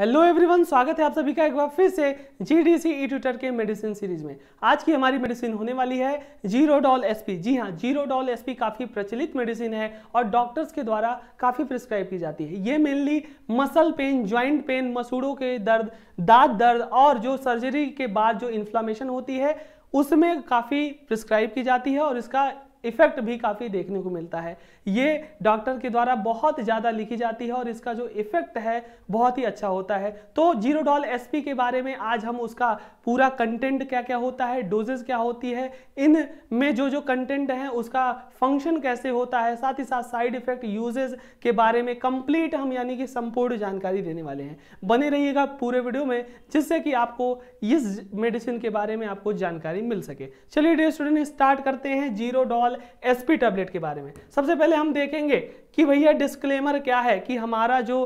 hello everyone स्वागत है आप सभी का एक बार फिर से G D C E tutor के मेडिसिन सीरीज में आज की हमारी मेडिसिन होने वाली है जीरो डॉल एसपी जी हाँ जीरो डॉल एसपी काफ़ी प्रचलित मेडिसिन है और डॉक्टर्स के द्वारा काफ़ी प्रिस्क्राइब की जाती है ये mainly muscle pain joint pain मसूड़ों के दर्द दांत दर्द और जो सर्जरी के बाद जो इन्फ्लामेशन होती है उसमें काफ़ी प्रिस्क्राइब की जाती है और इसका इफेक्ट भी काफ़ी देखने को मिलता है ये डॉक्टर के द्वारा बहुत ज़्यादा लिखी जाती है और इसका जो इफेक्ट है बहुत ही अच्छा होता है तो जीरो डॉल एसपी के बारे में आज हम उसका पूरा कंटेंट क्या क्या होता है डोजेस क्या होती है इन में जो जो कंटेंट है उसका फंक्शन कैसे होता है साथ ही साथ साइड इफेक्ट यूजेज के बारे में कंप्लीट हम यानी कि संपूर्ण जानकारी देने वाले हैं बने रहिएगा पूरे वीडियो में जिससे कि आपको इस मेडिसिन के बारे में आपको जानकारी मिल सके चलिए डे स्टूडेंट स्टार्ट करते हैं जीरो डॉल मेथनॉल एसपी टैबलेट के बारे में सबसे पहले हम देखेंगे कि भैया डिस्क्लेमर क्या है कि हमारा जो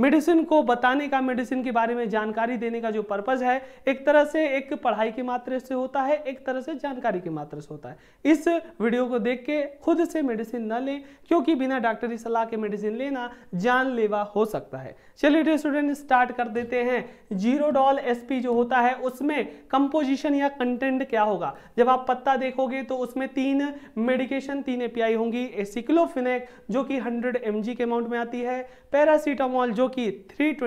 मेडिसिन को बताने का मेडिसिन के बारे में जानकारी देने का जो पर्पज है एक तरह से एक पढ़ाई के मात्र से होता है एक तरह से जानकारी के मात्र से होता है इस वीडियो को देख के खुद से मेडिसिन न लें क्योंकि बिना डॉक्टरी सलाह के मेडिसिन लेना जानलेवा हो सकता है चलिए स्टूडेंट स्टार्ट कर देते हैं जीरो डॉल एस जो होता है उसमें कंपोजिशन या कंटेंट क्या होगा जब आप पत्ता देखोगे तो उसमें तीन मेडिकेशन तीन ए होंगी एसिक्लोफिनेक जो कि हंड्रेड एम के अमाउंट में आती है पैरासीटामॉल जो कि 325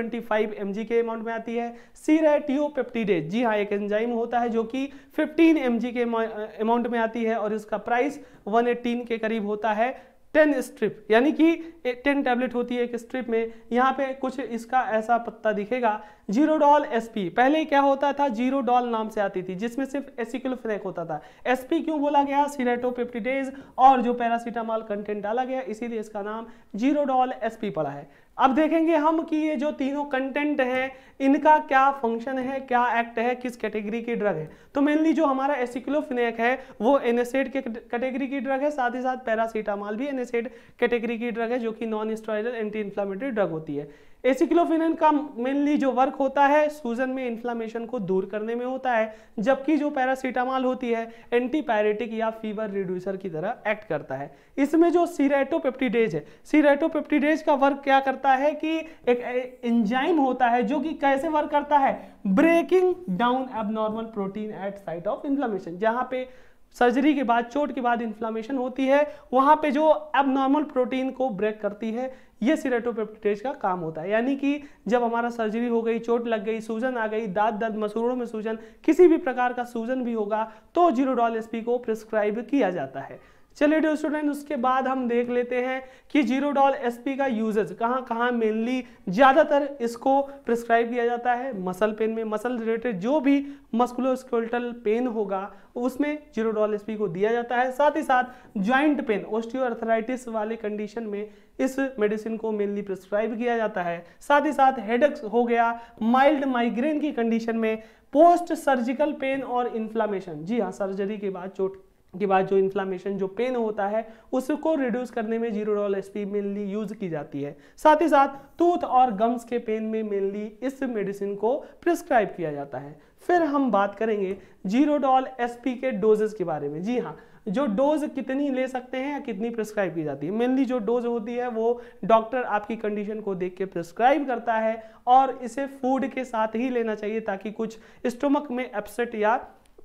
ट्वेंटी के अमाउंट में आती है सीरेटियोपेप्टिडेज जी हाँ एक एंजाइम होता है जो कि 15 एम के अमाउंट में आती है और इसका प्राइस 118 के करीब होता है टेन स्ट्रिप यानी कि टेन टैबलेट होती है एक स्ट्रिप में यहाँ पे कुछ इसका ऐसा पत्ता दिखेगा जीरो डॉल एसपी पहले क्या होता था जीरो डॉल नाम से आती थी जिसमें सिर्फ एसिक्लोफेनेक होता था एसपी क्यों बोला गया सीरेटोपेप्टिडेज और जो पैरासीटामॉल कंटेंट डाला गया इसीलिए इसका नाम जीरो डॉल एस पड़ा है अब देखेंगे हम कि ये जो तीनों कंटेंट हैं इनका क्या फंक्शन है क्या एक्ट है किस कैटेगरी की ड्रग है तो मेनली जो हमारा एसिक्लोफिनेक है वो एनेसेड के कैटेगरी की ड्रग है साथ ही साथ पैरासीटामॉल भी एनेसेड कैटेगरी की ड्रग है जो कि non steroidal anti inflammatory drug होती है एसिक्लोफिन का मेनली जो वर्क होता है सूजन में इन्फ्लामेशन को दूर करने में होता है जबकि जो पैरासीटामॉल होती है एंटीपायरेटिक या फीवर रिड्यूसर की तरह एक्ट करता है इसमें जो सीरेटोपेप्टिडेज है सीरेटोपेप्टिडेज का वर्क क्या करता करता है कि एक एंजाइम होता है जो कि कैसे वर्क करता है breaking down abnormal protein at site of inflammation जहां पे सर्जरी के बाद चोट के बाद इन्फ्लामेशन होती है वहां पे जो एबनॉर्मल प्रोटीन को ब्रेक करती है ये सिरेटोपेप्टिटेज का काम होता है यानी कि जब हमारा सर्जरी हो गई चोट लग गई सूजन आ गई दांत दर्द मसूरों में सूजन किसी भी प्रकार का सूजन भी होगा तो जीरोडॉल एसपी को प्रिस्क्राइब किया जाता है चलिए डियर स्टूडेंट उसके बाद हम देख लेते हैं कि जीरो डॉल एसपी का यूजेज कहाँ कहाँ मेनली ज़्यादातर इसको प्रिस्क्राइब किया जाता है मसल पेन में मसल रिलेटेड जो भी मस्कुलोस्केलेटल पेन होगा उसमें जीरो डॉल एसपी को दिया जाता है साथ ही साथ ज्वाइंट पेन ऑस्टियोअर्थराइटिस वाले कंडीशन में इस मेडिसिन को मेनली प्रिस्क्राइब किया जाता है साथ ही साथ हेडक्स हो गया माइल्ड माइग्रेन की कंडीशन में पोस्ट सर्जिकल पेन और इन्फ्लामेशन जी हाँ सर्जरी के बाद चोट के बाद जो इन्फ्लामेशन जो पेन होता है उसको रिड्यूस करने में Zerodol S mainly use की जाती है साथ ही साथ टूथ और गम्स के पेन में मेनली इस मेडिसिन को प्रिस्क्राइब किया जाता है फिर हम बात करेंगे जीरो डॉल एस के डोजेस के बारे में जी हाँ जो डोज कितनी ले सकते हैं या कितनी प्रिस्क्राइब की जाती है मेनली जो डोज होती है वो डॉक्टर आपकी कंडीशन को देख के प्रिस्क्राइब करता है और इसे फूड के साथ ही लेना चाहिए ताकि कुछ स्टोमक में अपसेट या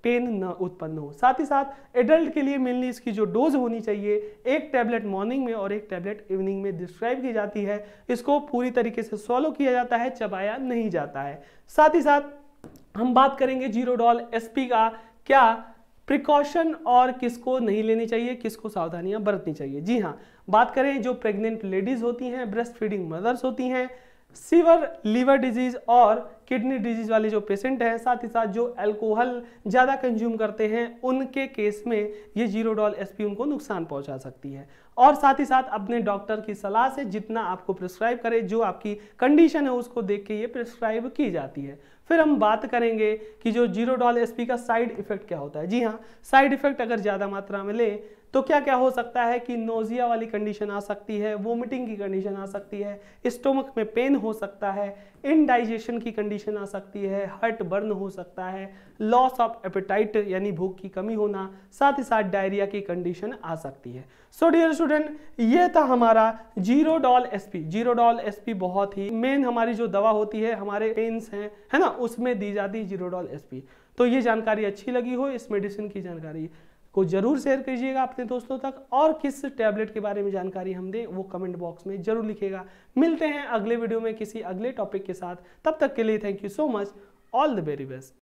पेन न उत्पन्न हो साथ ही साथ एडल्ट के लिए मेनली इसकी जो डोज होनी चाहिए एक टैबलेट मॉर्निंग में और एक टैबलेट इवनिंग में डिस्क्राइब की जाती है इसको पूरी तरीके से सॉलो किया जाता है चबाया नहीं जाता है साथ ही साथ हम बात करेंगे जीरो डॉल एसपी का क्या प्रिकॉशन और किसको नहीं लेनी चाहिए किसको सावधानियां बरतनी चाहिए जी हाँ बात करें जो प्रेग्नेंट लेडीज होती हैं ब्रेस्ट फीडिंग मदर्स होती हैं सीवर लीवर डिजीज और किडनी डिजीज वाले जो पेशेंट हैं साथ ही साथ जो अल्कोहल ज़्यादा कंज्यूम करते हैं उनके केस में ये जीरो डॉल पी उनको नुकसान पहुंचा सकती है और साथ ही साथ अपने डॉक्टर की सलाह से जितना आपको प्रिस्क्राइब करे जो आपकी कंडीशन है उसको देख के ये प्रिस्क्राइब की जाती है फिर हम बात करेंगे कि जो जीरो डॉल पी का साइड इफेक्ट क्या होता है जी हाँ साइड इफेक्ट अगर ज़्यादा मात्रा में लें तो क्या क्या हो सकता है कि नोजिया वाली कंडीशन आ सकती है वोमिटिंग की कंडीशन आ सकती है स्टोमक में पेन हो सकता है इनडाइजेशन की कंडीशन आ सकती है हर्ट बर्न हो सकता है लॉस ऑफ एपेटाइट यानी भूख की कमी होना साथ ही साथ डायरिया की कंडीशन आ सकती है सो डियर स्टूडेंट ये था हमारा Zerodol P Zerodol P बहुत ही मेन हमारी जो दवा होती है हमारे पेन्स हैं है ना उसमें दी जाती है जीरो डॉल पी तो ये जानकारी अच्छी लगी हो इस मेडिसिन की जानकारी को जरूर शेयर कीजिएगा अपने दोस्तों तक और किस टैबलेट के बारे में जानकारी हम दें वो कमेंट बॉक्स में जरूर लिखेगा मिलते हैं अगले वीडियो में किसी अगले टॉपिक के साथ तब तक के लिए thank you so much all the very best